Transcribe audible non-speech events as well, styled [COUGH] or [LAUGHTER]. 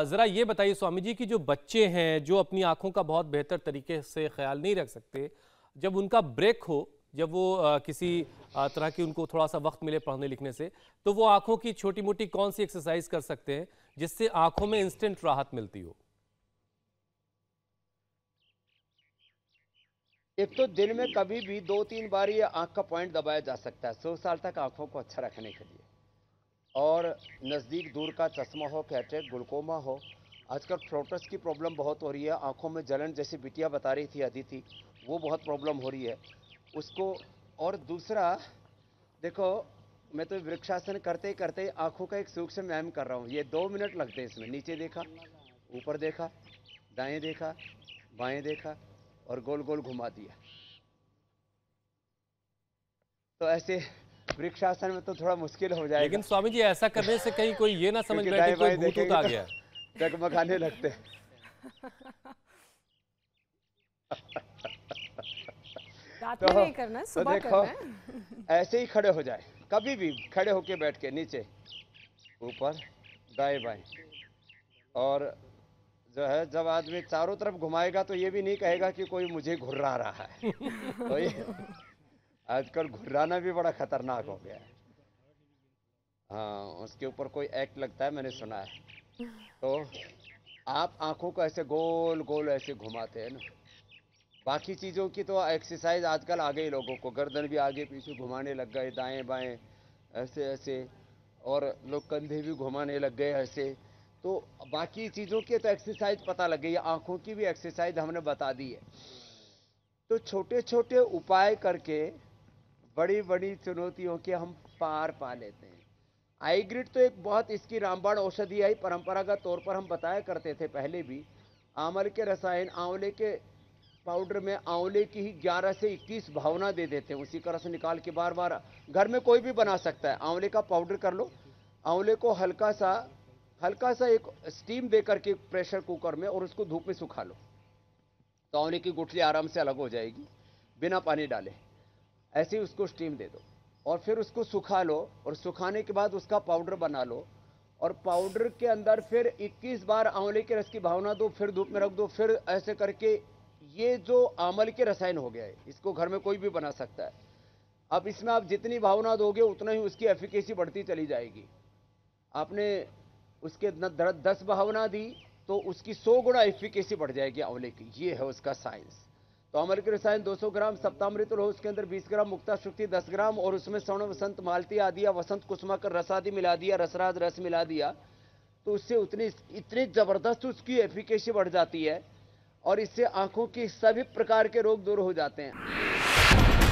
ज़रा ये बताइए स्वामी जी कि जो बच्चे हैं जो अपनी आँखों का बहुत बेहतर तरीके से ख्याल नहीं रख सकते जब उनका ब्रेक हो जब वो आ, किसी आ, तरह की उनको थोड़ा सा वक्त मिले पढ़ने लिखने से तो वो आँखों की छोटी मोटी कौन सी एक्सरसाइज कर सकते हैं जिससे आँखों में इंस्टेंट राहत मिलती हो एक तो दिन में कभी भी दो तीन बार ये आंख का पॉइंट दबाया जा सकता है सौ साल तक आंखों को अच्छा रखने के लिए और नज़दीक दूर का चश्मा हो कैटरेक ग्लूकोमा हो आजकल फ्लोटस की प्रॉब्लम बहुत हो रही है आँखों में जलन जैसी बिटिया बता रही थी अदिति वो बहुत प्रॉब्लम हो रही है उसको और दूसरा देखो मैं तो वृक्षासन करते करते आँखों का एक सूक्ष्म व्यायाम कर रहा हूँ ये दो मिनट लगते हैं इसमें नीचे देखा ऊपर देखा दाएं देखा बाएं देखा और गोल गोल घुमा दिया तो ऐसे वृक्षासन में तो थोड़ा मुश्किल हो जाएगा लेकिन स्वामी जी ऐसा करने से कहीं कोई ये ना समझ बैठे कोई भूत तो आ गया [LAUGHS] डगमगाने लगते तो, नहीं करना तो सुबह तो देखो करना ऐसे ही खड़े हो जाए कभी भी खड़े होके बैठ के नीचे ऊपर दाएं बाएं और जो है जब आदमी चारों तरफ घुमाएगा तो ये भी नहीं कहेगा कि कोई मुझे घुर्रा रहा है तो [LAUGHS] ये आजकल घुर्राना भी बड़ा खतरनाक हो गया है हाँ उसके ऊपर कोई एक्ट लगता है मैंने सुना है तो आप आंखों को ऐसे गोल गोल ऐसे घुमाते हैं ना बाकी चीज़ों की तो एक्सरसाइज आजकल आ गई लोगों को गर्दन भी आगे पीछे घुमाने लग गए दाएं बाएं ऐसे ऐसे और लोग कंधे भी घुमाने लग गए ऐसे तो बाकी चीज़ों की तो एक्सरसाइज पता लग गई आँखों की भी एक्सरसाइज हमने बता दी है तो छोटे छोटे उपाय करके बड़ी बड़ी चुनौतियों के हम पार पा लेते हैं आईग्रिड तो एक बहुत इसकी रामबाण औषधि आई परंपरागत तौर पर हम बताया करते थे पहले भी आमल के रसायन आंवले के पाउडर में आंवले की ही 11 से 21 भावना दे देते हैं उसी का से निकाल के बार बार घर में कोई भी बना सकता है आंवले का पाउडर कर लो आंवले को हल्का सा हल्का सा एक स्टीम दे करके प्रेशर कुकर में और उसको धूप में सुखा लो तो आंवले की गुठली आराम से अलग हो जाएगी बिना पानी डाले ऐसे ही उसको स्टीम दे दो और फिर उसको सुखा लो और सुखाने के बाद उसका पाउडर बना लो और पाउडर के अंदर फिर 21 बार आंवले के रस की भावना दो फिर धूप में रख दो फिर ऐसे करके ये जो आमल के रसायन हो गया है इसको घर में कोई भी बना सकता है अब इसमें आप जितनी भावना दोगे उतना ही उसकी एफिकेसी बढ़ती चली जाएगी आपने उसके दस भावना दी तो उसकी सौ गुणा एफिकेसी बढ़ जाएगी आंवले की ये है उसका साइंस तो अमरक रसायन 200 ग्राम सप्तामृत हो उसके अंदर 20 ग्राम मुक्ता शुक्ति 10 ग्राम और उसमें स्वर्ण वसंत मालती आदि या वसंत कुसमा कर रस आदि मिला दिया रसराज रस मिला दिया तो उससे उतनी इतनी ज़बरदस्त उसकी एफिकेसी बढ़ जाती है और इससे आंखों के सभी प्रकार के रोग दूर हो जाते हैं